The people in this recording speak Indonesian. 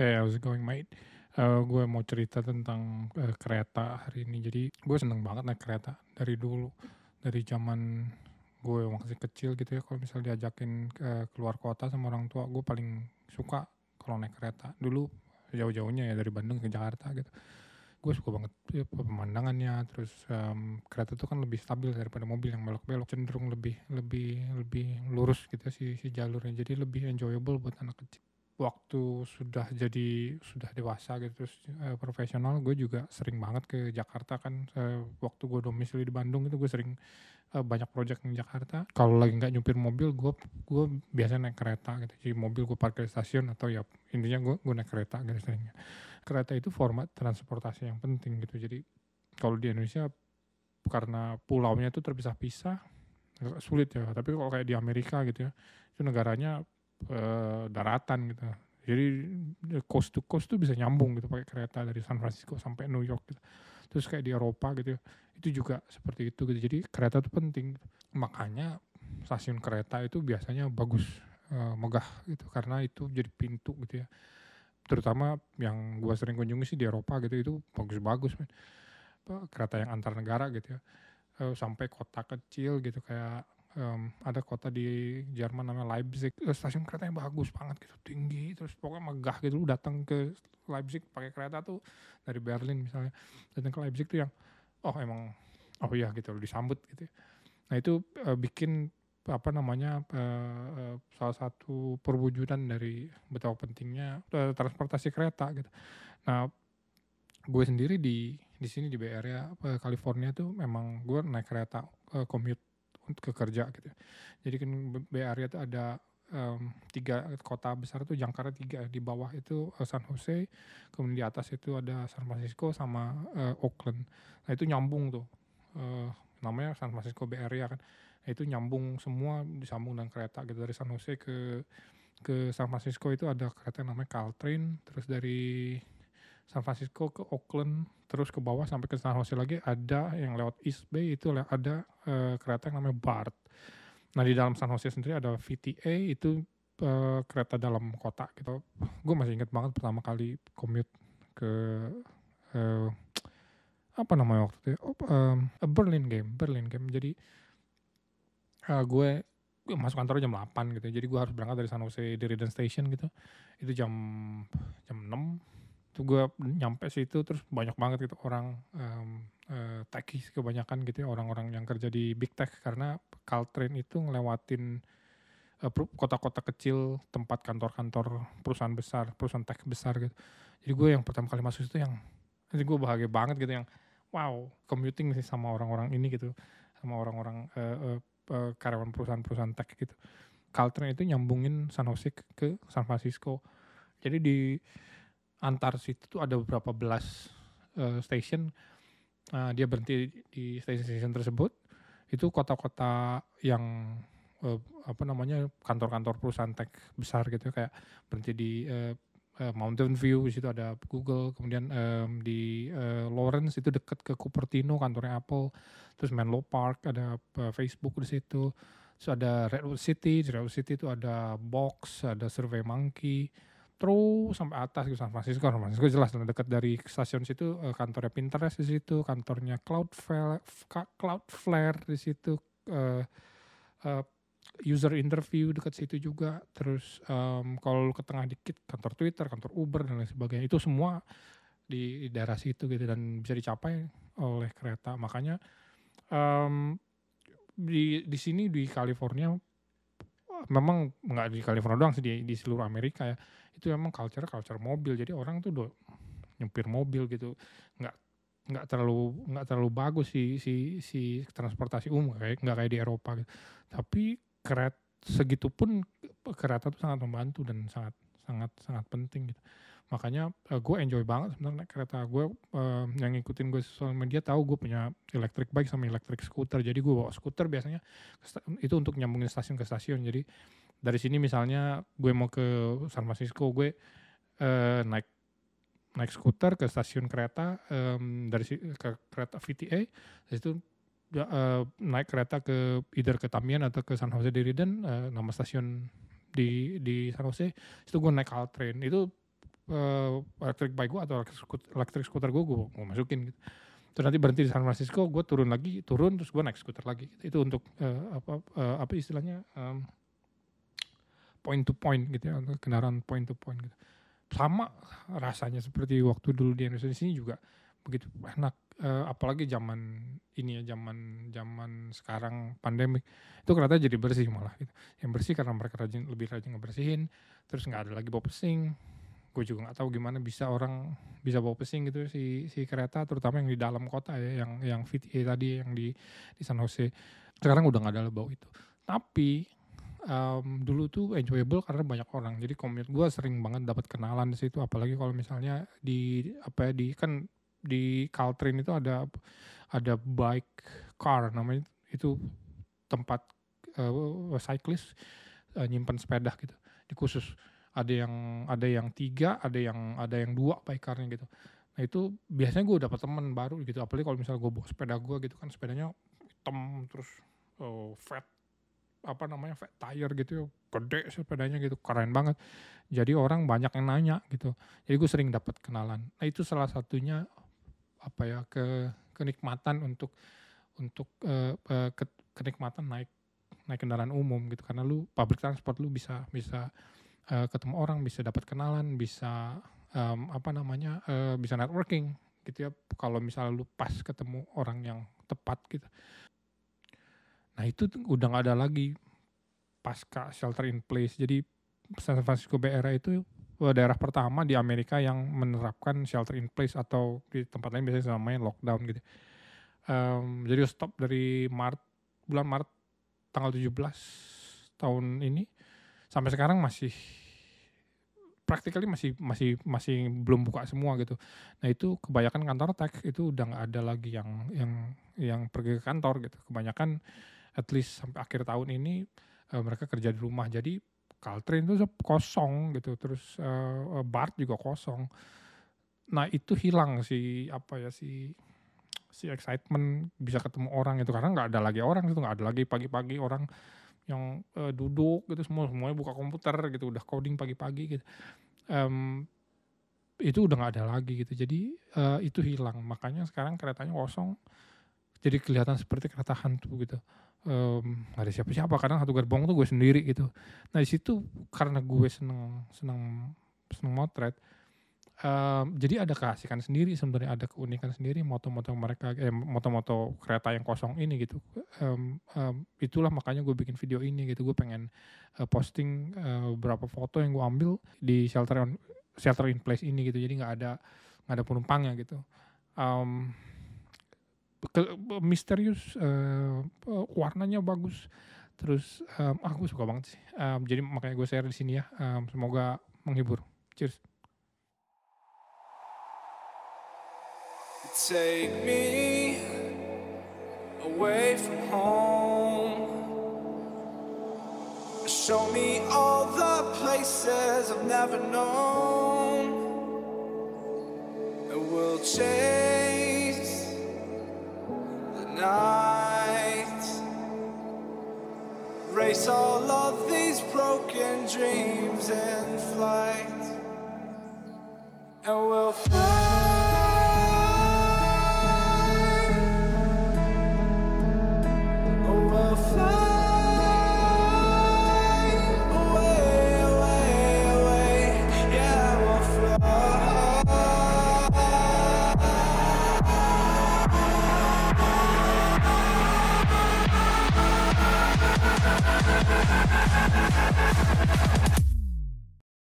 Hey, how's it going, mate? Uh, gue mau cerita tentang uh, kereta hari ini. Jadi gue seneng banget naik kereta dari dulu, dari zaman gue masih kecil gitu ya. Kalau misalnya diajakin uh, keluar kota sama orang tua, gue paling suka kalau naik kereta. Dulu jauh-jauhnya ya dari Bandung ke Jakarta gitu. Gue suka banget ya, pemandangannya. Terus um, kereta tuh kan lebih stabil daripada mobil yang belok-belok, cenderung lebih lebih lebih lurus gitu ya, si si jalurnya. Jadi lebih enjoyable buat anak kecil waktu sudah jadi sudah dewasa gitu terus uh, profesional gue juga sering banget ke Jakarta kan uh, waktu gue domisili di Bandung itu gue sering uh, banyak project di Jakarta kalau lagi nggak nyupir mobil gue gue biasanya naik kereta gitu jadi mobil gue parkir di stasiun atau ya intinya gue gue naik kereta gitu seringnya kereta itu format transportasi yang penting gitu jadi kalau di Indonesia karena pulaunya itu terpisah-pisah sulit ya tapi kalau kayak di Amerika gitu ya itu negaranya uh, daratan gitu jadi coast to coast tuh bisa nyambung gitu pakai kereta dari San Francisco sampai New York gitu terus kayak di Eropa gitu itu juga seperti itu gitu jadi kereta tuh penting makanya stasiun kereta itu biasanya bagus uh, megah gitu karena itu jadi pintu gitu ya terutama yang gua sering kunjungi sih di Eropa gitu itu bagus-bagus kereta yang antar negara gitu ya eh, sampai kota kecil gitu kayak um, ada kota di Jerman namanya Leipzig stasiun keretanya bagus banget gitu tinggi terus pokoknya megah gitu lu datang ke Leipzig pakai kereta tuh dari Berlin misalnya datang ke Leipzig tuh yang oh emang oh iya gitu lu disambut gitu ya. nah itu uh, bikin apa namanya uh, uh, salah satu perwujudan dari betapa pentingnya uh, transportasi kereta gitu nah gue sendiri di di sini di BR ya California tuh memang gue naik kereta uh, commute ke kerja gitu. Ya. Jadi kan Bay Area itu ada um, tiga kota besar itu jangkarnya tiga di bawah itu eh, San Jose, kemudian di atas itu ada San Francisco sama uh, Oakland. Nah itu nyambung tuh. Uh, namanya San Francisco Bay Area kan. Nah, itu nyambung semua disambung dengan kereta gitu dari San Jose ke ke San Francisco itu ada kereta yang namanya Caltrain, terus dari San Francisco ke Oakland terus ke bawah sampai ke San Jose lagi ada yang lewat East Bay itu ada uh, kereta yang namanya BART. Nah di dalam San Jose sendiri ada VTA itu uh, kereta dalam kota gitu. Gue masih inget banget pertama kali commute ke uh, apa namanya waktu itu ya? oh, um, Berlin game Berlin game. Jadi uh, gue masuk kantor jam 8 gitu jadi gue harus berangkat dari San Jose di Station gitu itu jam jam 6 itu gue nyampe situ terus banyak banget gitu orang um, uh, eh, techis kebanyakan gitu ya, orang-orang yang kerja di big tech karena Caltrain itu ngelewatin kota eh, kota-kota kecil tempat kantor-kantor perusahaan besar perusahaan tech besar gitu jadi gue yang pertama kali masuk itu yang jadi gue bahagia banget gitu yang wow commuting sih sama orang-orang ini gitu sama orang-orang uh, uh, uh, karyawan perusahaan-perusahaan tech gitu Caltrain itu nyambungin San Jose ke San Francisco jadi di antar situ tuh ada beberapa belas uh, station uh, dia berhenti di station-station tersebut itu kota-kota yang uh, apa namanya kantor-kantor perusahaan tech besar gitu ya, kayak berhenti di uh, uh, Mountain View di situ ada Google kemudian um, di uh, Lawrence itu dekat ke Cupertino kantornya Apple terus Menlo Park ada uh, Facebook di situ terus ada Redwood City di Redwood City itu ada Box ada Survey Monkey metro sampai atas ke gitu, San Francisco. San Francisco jelas dekat dari stasiun situ eh, kantornya Pinterest di situ, kantornya Cloudflare, Cloudflare di situ uh, uh, user interview dekat situ juga. Terus um, kalau ke tengah dikit kantor Twitter, kantor Uber dan lain sebagainya. Itu semua di, di daerah situ gitu dan bisa dicapai oleh kereta. Makanya um, di di sini di California memang nggak di California doang sih di, di seluruh Amerika ya itu memang culture culture mobil jadi orang tuh do nyempir mobil gitu nggak nggak terlalu nggak terlalu bagus si si si transportasi umum kayak nggak kayak di Eropa gitu. tapi kereta segitu pun kereta tuh sangat membantu dan sangat sangat sangat penting gitu makanya uh, eh, gue enjoy banget sebenarnya naik kereta gue uh, yang ngikutin gue sosial media tahu gue punya electric bike sama electric scooter jadi gue bawa scooter biasanya itu untuk nyambungin stasiun ke stasiun jadi dari sini misalnya gue mau ke San Francisco gue uh, naik naik skuter ke stasiun kereta um, dari ke kereta VTA dari situ uh, naik kereta ke either ke Tamian atau ke San Jose Deriden uh, eh, nama stasiun di di San Jose itu gue naik Caltrain itu uh, eh, elektrik bike gue atau electric skuter gue gue mau masukin gitu terus nanti berhenti di San Francisco gue turun lagi turun terus gue naik skuter lagi gitu. itu untuk uh, apa uh, apa istilahnya um, point to point gitu ya kendaraan point to point gitu sama rasanya seperti waktu dulu di Indonesia di sini juga begitu enak uh, apalagi zaman ini ya zaman zaman sekarang pandemi itu kereta jadi bersih malah gitu yang bersih karena mereka rajin lebih rajin ngebersihin terus nggak ada lagi bau pesing gue juga nggak tahu gimana bisa orang bisa bawa pesing gitu si si kereta terutama yang di dalam kota ya yang yang VTA tadi yang di di San Jose sekarang udah nggak ada bau itu tapi um, dulu tuh enjoyable karena banyak orang jadi komit gue sering banget dapat kenalan di situ apalagi kalau misalnya di apa ya di kan di Caltrain itu ada ada bike car namanya itu tempat uh, cyclist uh, nyimpan sepeda gitu di khusus ada yang ada yang tiga ada yang ada yang dua paikarnya gitu nah itu biasanya gue dapat temen baru gitu apalagi kalau misalnya gue bawa sepeda gue gitu kan sepedanya hitam terus oh, fat apa namanya fat tire gitu gede sepedanya gitu keren banget jadi orang banyak yang nanya gitu jadi gue sering dapat kenalan nah itu salah satunya apa ya ke kenikmatan untuk untuk uh, uh, ke, kenikmatan naik naik kendaraan umum gitu karena lu public transport lu bisa bisa uh, ketemu orang bisa dapat kenalan bisa um, apa namanya uh, bisa networking gitu ya kalau misalnya lu pas ketemu orang yang tepat gitu nah itu udah nggak ada lagi pasca shelter in place jadi San Francisco Bay Area itu eh, daerah pertama di Amerika yang menerapkan shelter in place atau di tempat lain biasanya namanya lockdown gitu um, jadi stop dari Maret bulan Maret tanggal 17 tahun ini sampai sekarang masih praktikally masih masih masih belum buka semua gitu. Nah itu kebanyakan kantor tech itu udah nggak ada lagi yang yang yang pergi ke kantor gitu. Kebanyakan at least sampai akhir tahun ini uh, mereka kerja di rumah. Jadi Kaltrain itu kosong gitu, terus uh, Bart juga kosong. Nah itu hilang si apa ya si si excitement bisa ketemu orang itu karena nggak ada lagi orang itu nggak ada lagi pagi-pagi orang yang uh, duduk gitu semua semuanya buka komputer gitu udah coding pagi-pagi gitu um, itu udah nggak ada lagi gitu jadi uh, itu hilang makanya sekarang keretanya kosong jadi kelihatan seperti kereta hantu gitu um, ada siapa-siapa kadang satu gerbong tuh gue sendiri gitu nah di situ karena gue seneng seneng seneng motret um, jadi ada keasikan sendiri sebenarnya ada keunikan sendiri moto-moto mereka eh moto-moto kereta yang kosong ini gitu um, um, itulah makanya gue bikin video ini gitu gue pengen uh, posting uh, beberapa foto yang gue ambil di shelter on, shelter in place ini gitu jadi nggak ada nggak ada penumpangnya gitu um, ke, misterius uh, warnanya bagus terus um, aku ah, suka banget sih um, jadi makanya gue share di sini ya um, semoga menghibur cheers Take me away from home. Show me all the places I've never known. And we'll chase the night. Race all of these broken dreams in flight. And we'll fly.